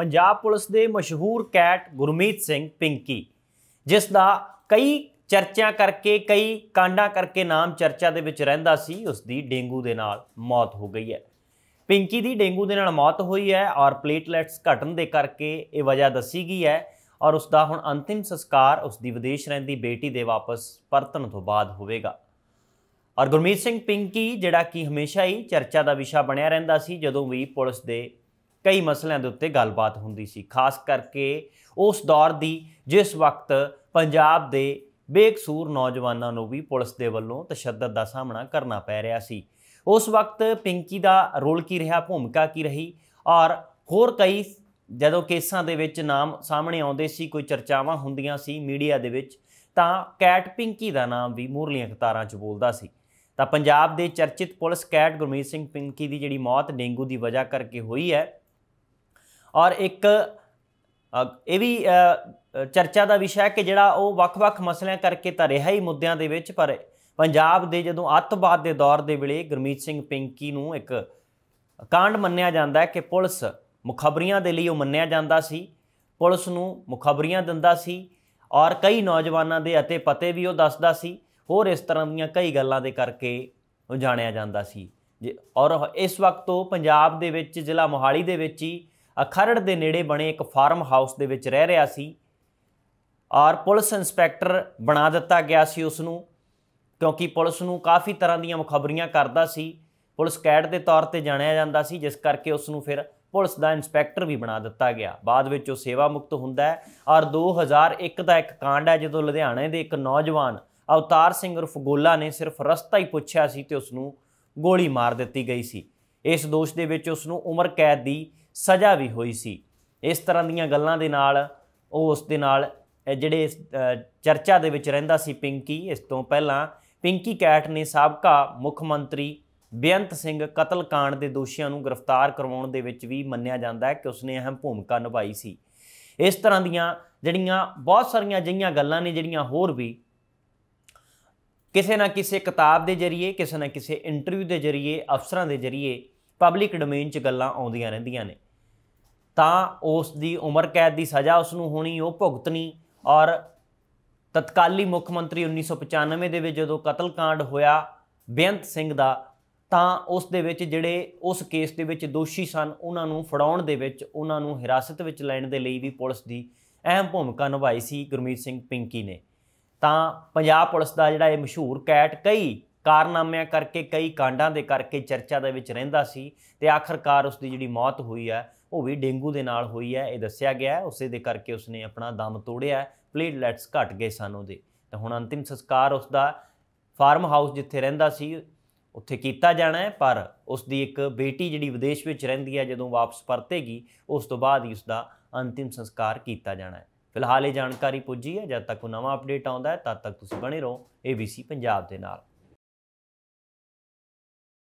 Punjab police ਦੇ ਮਸ਼ਹੂਰ cat Gurmeet Singh Pinky ਜਿਸ ਦਾ ਕਈ ਚਰਚਿਆਂ ਕਰਕੇ ਕਈ ਕਾਂਡਾਂ ਕਰਕੇ ਨਾਮ ਚਰਚਾ ਦੇ ਵਿੱਚ ਰਹਿੰਦਾ ਸੀ ਉਸ ਦੀ ਡੇਂਗੂ ਦੇ ਨਾਲ ਮੌਤ ਹੋ ਗਈ ਹੈ ਪਿੰਕੀ ਦੀ ਡੇਂਗੂ ਦੇ ਨਾਲ ਮੌਤ ਹੋਈ ਹੈ ਔਰ ਪਲੇਟਲੈਟਸ ਘਟਣ ਦੇ ਕਰਕੇ ਇਹ ਵਜ੍ਹਾ ਦੱਸੀ ਗਈ ਹੈ ਔਰ ਉਸ ਦਾ ਹੁਣ ਅੰਤਿਮ ਸੰਸਕਾਰ ਉਸ ਦੀ ਵਿਦੇਸ਼ ਰਹਿੰਦੀ ਬੇਟੀ ਦੇ ਵਾਪਸ ਪਰਤਣ ਤੋਂ ਬਾਅਦ ਹੋਵੇਗਾ ਔਰ ਗੁਰਮੀਤ ਸਿੰਘ ਪਿੰਕੀ ਜਿਹੜਾ ਕਿ ਹਮੇਸ਼ਾ ਹੀ ਚਰਚਾ ਦਾ ਵਿਸ਼ਾ ਬਣਿਆ ਰਹਿੰਦਾ ਸੀ ਜਦੋਂ ਵੀ ਪੁਲਿਸ ਦੇ ਕਈ ਮਸਲਿਆਂ ਦੇ ਉੱਤੇ ਗੱਲਬਾਤ ਹੁੰਦੀ ਸੀ ਖਾਸ ਕਰਕੇ ਉਸ ਦੌਰ ਦੀ ਜਿਸ ਵਕਤ ਪੰਜਾਬ ਦੇ ਬੇਕਸੂਰ ਨੌਜਵਾਨਾਂ ਨੂੰ ਵੀ ਪੁਲਿਸ ਦੇ ਵੱਲੋਂ ਤਸ਼ੱਦਦ ਦਾ ਸਾਹਮਣਾ ਕਰਨਾ ਪੈ ਰਿਹਾ ਸੀ ਉਸ ਵਕਤ ਪਿੰਕੀ ਦਾ ਰੋਲ ਕੀ ਰਿਹਾ ਭੂਮਿਕਾ ਕੀ ਰਹੀ ਔਰ ਹੋਰ ਕਈ ਜਦੋਂ ਕੇਸਾਂ ਦੇ ਵਿੱਚ ਨਾਮ ਸਾਹਮਣੇ ਆਉਂਦੇ ਸੀ ਕੋਈ ਚਰਚਾਵਾਂ ਹੁੰਦੀਆਂ ਸੀ ਮੀਡੀਆ ਦੇ ਵਿੱਚ ਤਾਂ ਕੈਟ ਪਿੰਕੀ ਦਾ ਨਾਮ ਵੀ ਮੂਰਲੀਆਂ ਕਤਾਰਾਂ 'ਚ ਬੋਲਦਾ ਸੀ ਤਾਂ ਪੰਜਾਬ ਦੇ ਚਰਚਿਤ ਪੁਲਿਸ ਕੈਟ ਗੁਰਮੀਤ ਸਿੰਘ ਪਿੰਕੀ ਦੀ ਜਿਹੜੀ ਮੌਤ ਡੇਂਗੂ ਦੀ ਵਜ੍ਹਾ ਕਰਕੇ ਹੋਈ ਹੈ ਔਰ ਇੱਕ ਇਹ ਵੀ ਚਰਚਾ ਦਾ ਵਿਸ਼ਾ ਹੈ ਕਿ ਜਿਹੜਾ ਉਹ ਵੱਖ-ਵੱਖ ਮਸਲਿਆਂ ਕਰਕੇ ਤਾਂ ਰਿਹਾ ਹੀ ਮੁੱਦਿਆਂ ਦੇ ਵਿੱਚ ਪਰ ਪੰਜਾਬ ਦੇ ਜਦੋਂ ਅੱਤਵਾਦ ਦੇ ਦੌਰ ਦੇ ਵੇਲੇ ਗੁਰਮੀਤ ਸਿੰਘ ਪਿੰਕੀ ਨੂੰ ਇੱਕ ਕਾਂਡ ਮੰਨਿਆ ਜਾਂਦਾ ਹੈ ਕਿ ਪੁਲਿਸ ਮੁਖਬਰੀਆਂ ਦੇ ਲਈ ਉਹ ਮੰਨਿਆ ਜਾਂਦਾ ਸੀ ਪੁਲਿਸ ਨੂੰ ਮੁਖਬਰੀਆਂ ਦਿੰਦਾ ਸੀ ਔਰ ਕਈ ਨੌਜਵਾਨਾਂ ਦੇ ਅਤੇ ਪਤੇ ਵੀ ਉਹ ਦੱਸਦਾ ਸੀ ਹੋਰ ਇਸ ਤਰ੍ਹਾਂ ਦੀਆਂ ਕਈ ਗੱਲਾਂ ਦੇ ਕਰਕੇ ਉਹ ਜਾਣਿਆ ਜਾਂਦਾ ਸੀ ਔਰ ਇਸ ਵਕਤ ਉਹ ਪੰਜਾਬ ਦੇ ਵਿੱਚ ਜ਼ਿਲ੍ਹਾ ਮੋਹਾਲੀ ਦੇ ਵਿੱਚ ਹੀ ਅਖਰੜ ਦੇ ਨੇੜੇ ਬਣੇ ਇੱਕ ਫਾਰਮ ਹਾਊਸ ਦੇ ਵਿੱਚ ਰਹਿ ਰਿਹਾ ਸੀ ਔਰ ਪੁਲਿਸ ਇੰਸਪੈਕਟਰ ਬਣਾ ਦਿੱਤਾ ਗਿਆ ਸੀ ਉਸ ਨੂੰ ਕਿਉਂਕਿ ਪੁਲਿਸ ਨੂੰ ਕਾਫੀ ਤਰ੍ਹਾਂ ਦੀਆਂ ਮੁਖਬਰੀਆਂ ਕਰਦਾ ਸੀ ਪੁਲਿਸ ਕੈਡ ਦੇ ਤੌਰ ਤੇ ਜਾਣਿਆ ਜਾਂਦਾ ਸੀ ਜਿਸ ਕਰਕੇ ਉਸ ਨੂੰ ਫਿਰ ਪੁਲਿਸ ਦਾ ਇੰਸਪੈਕਟਰ ਵੀ ਬਣਾ ਦਿੱਤਾ ਗਿਆ ਬਾਅਦ ਵਿੱਚ ਉਹ ਸੇਵਾ ਮੁਕਤ ਹੁੰਦਾ ਹੈ ਔਰ 2001 ਦਾ ਇੱਕ ਕਾਂਡ ਹੈ ਜਦੋਂ ਲੁਧਿਆਣੇ ਦੇ ਇੱਕ ਨੌਜਵਾਨ ਅਵਤਾਰ ਸਿੰਘ ਉਰਫ ਗੋਲਾ ਨੇ ਸਿਰਫ ਰਸਤਾ ਹੀ ਪੁੱਛਿਆ ਸੀ ਤੇ ਉਸ ਨੂੰ ਗੋਲੀ ਮਾਰ ਦਿੱਤੀ ਗਈ ਸੀ ਇਸ ਦੋਸ਼ ਦੇ ਵਿੱਚ ਉਸ ਨੂੰ ਉਮਰ ਕੈਦ ਦੀ ਸਜ਼ਾ ਵੀ ਹੋਈ ਸੀ ਇਸ ਤਰ੍ਹਾਂ ਦੀਆਂ ਗੱਲਾਂ ਦੇ ਨਾਲ ਉਹ ਉਸ ਦੇ ਨਾਲ ਜਿਹੜੇ ਚਰਚਾ ਦੇ ਵਿੱਚ ਰਹਿੰਦਾ ਸੀ ਪਿੰਕੀ ਇਸ ਤੋਂ ਪਹਿਲਾਂ ਪਿੰਕੀ ਕੈਟ ਨੇ ਸਾਬਕਾ ਮੁੱਖ ਮੰਤਰੀ ਬੇਅੰਤ ਸਿੰਘ ਕਤਲकांड ਦੇ ਦੋਸ਼ੀਆਂ ਨੂੰ ਗ੍ਰਿਫਤਾਰ ਕਰਵਾਉਣ ਦੇ ਵਿੱਚ ਵੀ ਮੰਨਿਆ ਜਾਂਦਾ ਹੈ ਕਿ ਉਸਨੇ ਅਹਿਮ ਭੂਮਿਕਾ ਨਿਭਾਈ ਸੀ ਇਸ ਤਰ੍ਹਾਂ ਦੀਆਂ ਜਿਹੜੀਆਂ ਬਹੁਤ ਸਾਰੀਆਂ ਜਿਹੀਆਂ ਗੱਲਾਂ ਨੇ ਜਿਹੜੀਆਂ ਹੋਰ ਵੀ ਕਿਸੇ ਨਾ ਕਿਸੇ ਕਿਤਾਬ ਦੇ ਜ਼ਰੀਏ ਕਿਸੇ ਨਾ ਕਿਸੇ ਇੰਟਰਵਿਊ ਦੇ ਜ਼ਰੀਏ ਅਫਸਰਾਂ ਦੇ ਜ਼ਰੀਏ ਪਬਲਿਕ ਡੋਮੇਨ 'ਚ ਗੱਲਾਂ ਆਉਂਦੀਆਂ ਰਹਿੰਦੀਆਂ ਨੇ ਤਾਂ ਉਸ ਦੀ ਉਮਰ ਕੈਦ ਦੀ ਸਜ਼ਾ ਉਸ ਨੂੰ ਹੋਣੀ ਉਹ ਭੁਗਤਣੀ ਔਰ ਤਤਕਾਲੀ ਮੁੱਖ ਮੰਤਰੀ 1995 ਦੇ ਵਿੱਚ ਜਦੋਂ ਕਤਲकांड ਹੋਇਆ ਬੇਅੰਤ ਸਿੰਘ ਦਾ ਤਾਂ ਉਸ ਦੇ ਵਿੱਚ ਜਿਹੜੇ ਉਸ ਕੇਸ ਦੇ ਵਿੱਚ ਦੋਸ਼ੀ ਸਨ ਉਹਨਾਂ ਨੂੰ ਫੜਾਉਣ ਦੇ ਵਿੱਚ ਉਹਨਾਂ ਨੂੰ ਹਿਰਾਸਤ ਵਿੱਚ ਲੈਣ ਦੇ ਲਈ ਵੀ ਪੁਲਿਸ ਦੀ ਅਹਿਮ ਭੂਮਿਕਾ ਨਿਭਾਈ ਸੀ ਗੁਰਮੀਤ ਸਿੰਘ ਪਿੰਕੀ ਨੇ ਤਾਂ ਪੰਜਾਬ ਪੁਲਿਸ ਦਾ ਜਿਹੜਾ ਇਹ ਮਸ਼ਹੂਰ ਕੈਟ ਕਈ ਕਾਰਨਾਮਿਆਂ ਕਰਕੇ ਕਈ ਕਾਂਡਾਂ ਦੇ ਕਰਕੇ ਚਰਚਾ ਦੇ ਵਿੱਚ ਰਹਿੰਦਾ ਸੀ ਤੇ ਆਖਰਕਾਰ ਉਸ ਦੀ ਜਿਹੜੀ ਮੌਤ ਹੋਈ ਹੈ ਉਹ ਵੀ ਡੇਂਗੂ ਦੇ ਨਾਲ ਹੋਈ ਹੈ ਇਹ ਦੱਸਿਆ ਗਿਆ ਹੈ ਉਸੇ ਦੇ ਕਰਕੇ ਉਸਨੇ ਆਪਣਾ ਦਮ ਤੋੜਿਆ ਪਲੇਟਲੈਟਸ ਘਟ ਗਏ ਸਨ ਉਹਦੇ ਤਾਂ ਹੁਣ ਅੰਤਿਮ ਸੰਸਕਾਰ ਉਸ ਦਾ ਫਾਰਮ ਹਾਊਸ ਜਿੱਥੇ ਰਹਿੰਦਾ ਸੀ ਉੱਥੇ ਕੀਤਾ ਜਾਣਾ ਹੈ ਪਰ ਉਸ ਦੀ ਇੱਕ ਬੇਟੀ ਜਿਹੜੀ ਵਿਦੇਸ਼ ਵਿੱਚ ਰਹਿੰਦੀ ਹੈ ਜਦੋਂ ਵਾਪਸ ਪਰਤੇਗੀ ਉਸ ਤੋਂ ਬਾਅਦ ਹੀ ਉਸ ਦਾ ਅੰਤਿਮ ਸੰਸਕਾਰ ਕੀਤਾ ਜਾਣਾ ਹੈ ਫਿਲਹਾਲ ਇਹ ਜਾਣਕਾਰੀ ਪੁੱਜੀ ਹੈ ਜਦ ਤੱਕ ਕੋਈ ਨਵਾਂ ਅਪਡੇਟ ਆਉਂਦਾ ਹੈ ਤਦ ਤੱਕ ਤੁਸੀਂ ਬਣੇ ਰਹੋ ABC ਪੰਜਾਬ ਦੇ ਨਾਲ